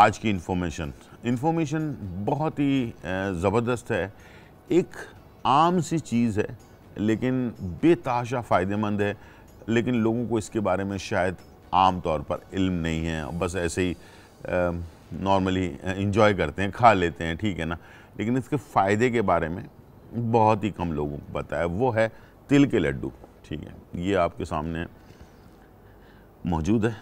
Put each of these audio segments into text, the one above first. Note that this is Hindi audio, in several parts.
आज की इन्फॉर्मेशन इन्फॉर्मेशन बहुत ही ज़बरदस्त है एक आम सी चीज़ है लेकिन बेताशा फ़ायदेमंद है लेकिन लोगों को इसके बारे में शायद आम तौर पर इल्म नहीं है बस ऐसे ही नॉर्मली इंजॉय करते हैं खा लेते हैं ठीक है ना लेकिन इसके फ़ायदे के बारे में बहुत ही कम लोगों को पता है वो है तिल के लड्डू ठीक है ये आपके सामने मौजूद है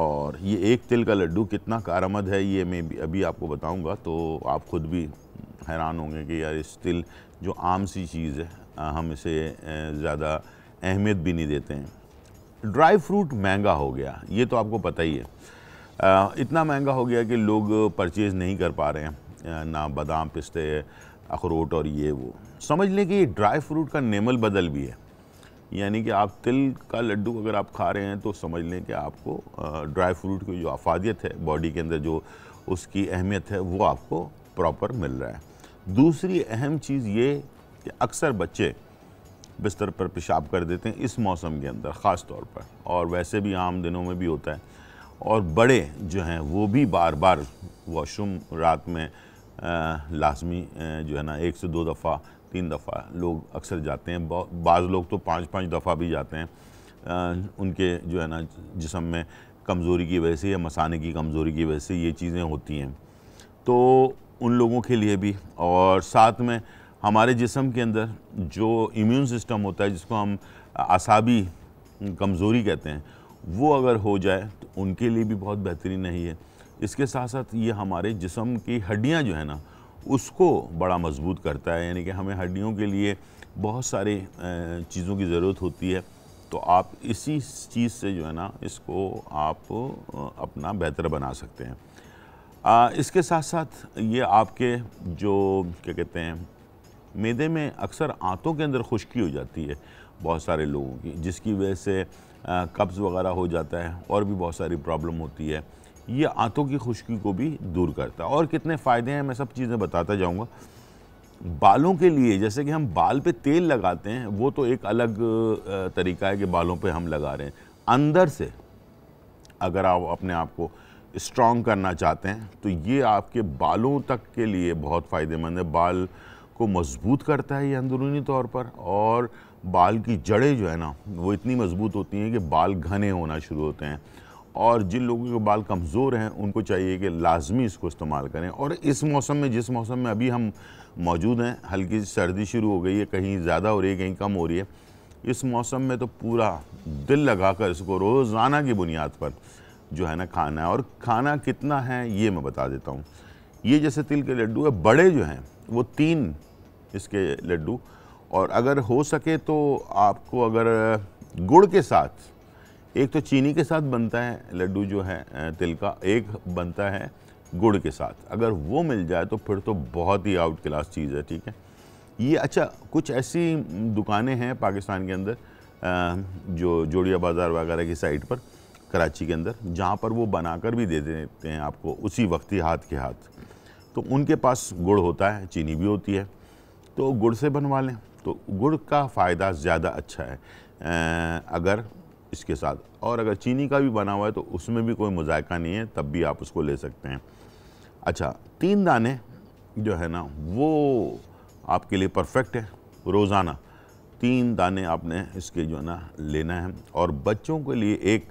और ये एक तिल का लड्डू कितना कारामद है ये मैं अभी आपको बताऊंगा तो आप ख़ुद भी हैरान होंगे कि यार इस तिल जो आम सी चीज़ है हम इसे ज़्यादा अहमियत भी नहीं देते हैं ड्राई फ्रूट महंगा हो गया ये तो आपको पता ही है इतना महंगा हो गया कि लोग परचेज़ नहीं कर पा रहे हैं ना बादाम पिस्ते अखरोट और ये वो समझ लें कि ये ड्राई फ्रूट का नेमल बदल भी है यानी कि आप तिल का लड्डू अगर आप खा रहे हैं तो समझ लें कि आपको ड्राई फ्रूट की जो अफादियत है बॉडी के अंदर जो उसकी अहमियत है वो आपको प्रॉपर मिल रहा है दूसरी अहम चीज़ ये कि अक्सर बच्चे बिस्तर पर पेशाब कर देते हैं इस मौसम के अंदर ख़ास तौर पर और वैसे भी आम दिनों में भी होता है और बड़े जो हैं वो भी बार बार वॉशरूम रात में लाजमी जो है ना एक से दो दफ़ा तीन दफ़ा लोग अक्सर जाते हैं बाज़ लोग तो पाँच पाँच दफ़ा भी जाते हैं आ, उनके जो है ना जिसम में कमज़ोरी की वजह से या मसाने की कमज़ोरी की वजह से ये चीज़ें होती हैं तो उन लोगों के लिए भी और साथ में हमारे जिसम के अंदर जो इम्यून सिस्टम होता है जिसको हम आसाबी कमज़ोरी कहते हैं वो अगर हो जाए तो उनके लिए भी बहुत बेहतरीन नहीं है इसके साथ साथ ये हमारे जिसम की हड्डियाँ जो है ना उसको बड़ा मजबूत करता है यानी कि हमें हड्डियों के लिए बहुत सारे चीज़ों की ज़रूरत होती है तो आप इसी चीज़ से जो है ना इसको आप अपना बेहतर बना सकते हैं आ, इसके साथ साथ ये आपके जो क्या कहते हैं मैदे में अक्सर आंतों के अंदर खुश्की हो जाती है बहुत सारे लोगों की जिसकी वजह से कब्ज़ वगैरह हो जाता है और भी बहुत सारी प्रॉब्लम होती है ये आंतों की खुश्की को भी दूर करता है और कितने फ़ायदे हैं मैं सब चीज़ें बताता जाऊँगा बालों के लिए जैसे कि हम बाल पे तेल लगाते हैं वो तो एक अलग तरीका है कि बालों पे हम लगा रहे हैं अंदर से अगर आप अपने आप को स्ट्रॉन्ग करना चाहते हैं तो ये आपके बालों तक के लिए बहुत फ़ायदेमंद है बाल को मजबूत करता है ये अंदरूनी तौर पर और बाल की जड़ें जो है ना वो इतनी मजबूत होती हैं कि बाल घने होना शुरू होते हैं और जिन लोगों के बाल कमज़ोर हैं उनको चाहिए कि लाजमी इसको इस्तेमाल करें और इस मौसम में जिस मौसम में अभी हम मौजूद हैं हल्की सर्दी शुरू हो गई है कहीं ज़्यादा हो रही है कहीं कम हो रही है इस मौसम में तो पूरा दिल लगाकर इसको रोज़ाना की बुनियाद पर जो है ना खाना है और खाना कितना है ये मैं बता देता हूँ ये जैसे तिल के लड्डू है बड़े जो हैं वो तीन इसके लड्डू और अगर हो सके तो आपको अगर गुड़ के साथ एक तो चीनी के साथ बनता है लड्डू जो है तिल का एक बनता है गुड़ के साथ अगर वो मिल जाए तो फिर तो बहुत ही आउट क्लास चीज़ है ठीक है ये अच्छा कुछ ऐसी दुकानें हैं पाकिस्तान के अंदर जो जोड़िया बाज़ार वगैरह की साइड पर कराची के अंदर जहाँ पर वो बनाकर भी दे देते हैं आपको उसी वक्त ही हाथ के हाथ तो उनके पास गुड़ होता है चीनी भी होती है तो गुड़ से बनवा लें तो गुड़ का फ़ायदा ज़्यादा अच्छा है अगर इसके साथ और अगर चीनी का भी बना हुआ है तो उसमें भी कोई मजायका नहीं है तब भी आप उसको ले सकते हैं अच्छा तीन दाने जो है ना वो आपके लिए परफेक्ट है रोज़ाना तीन दाने आपने इसके जो है ना लेना है और बच्चों के लिए एक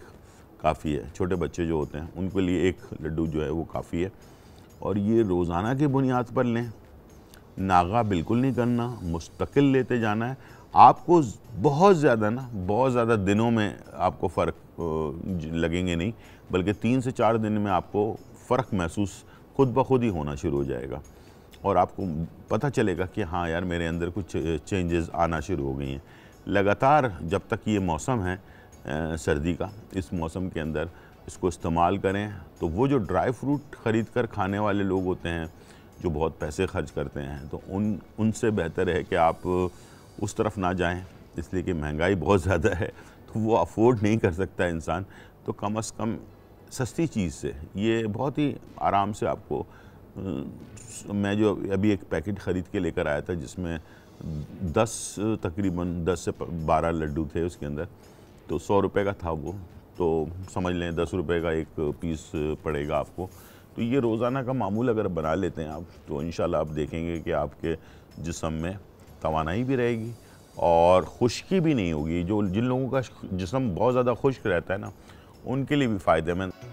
काफ़ी है छोटे बच्चे जो होते हैं उनके लिए एक लड्डू जो है वो काफ़ी है और ये रोज़ाना की बुनियाद पर लें नागा बिल्कुल नहीं करना मुस्तकिल लेते जाना है आपको बहुत ज़्यादा ना बहुत ज़्यादा दिनों में आपको फ़र्क लगेंगे नहीं बल्कि तीन से चार दिन में आपको फ़र्क महसूस खुद ब खुद ही होना शुरू हो जाएगा और आपको पता चलेगा कि हाँ यार मेरे अंदर कुछ चेंजेस आना शुरू हो गई हैं लगातार जब तक ये मौसम है सर्दी का इस मौसम के अंदर इसको इस्तेमाल करें तो वो जो ड्राई फ्रूट ख़रीद कर खाने वाले लोग होते हैं जो बहुत पैसे खर्च करते हैं तो उन उनसे बेहतर है कि आप उस तरफ ना जाएं इसलिए कि महंगाई बहुत ज़्यादा है तो वो अफोर्ड नहीं कर सकता इंसान तो कम अज़ कम सस्ती चीज़ से ये बहुत ही आराम से आपको मैं जो अभी एक पैकेट ख़रीद के लेकर आया था जिसमें दस तकरीबन दस से बारह लड्डू थे उसके अंदर तो सौ रुपये का था वो तो समझ लें दस रुपये का एक पीस पड़ेगा आपको तो ये रोज़ाना का मामूल अगर बना लेते हैं आप तो इन आप देखेंगे कि आपके जिसम में तोानाई भी रहेगी और खुश्की भी नहीं होगी जो जिन लोगों का जिसम बहुत ज़्यादा खुश्क रहता है ना उनके लिए भी फ़ायदेमंद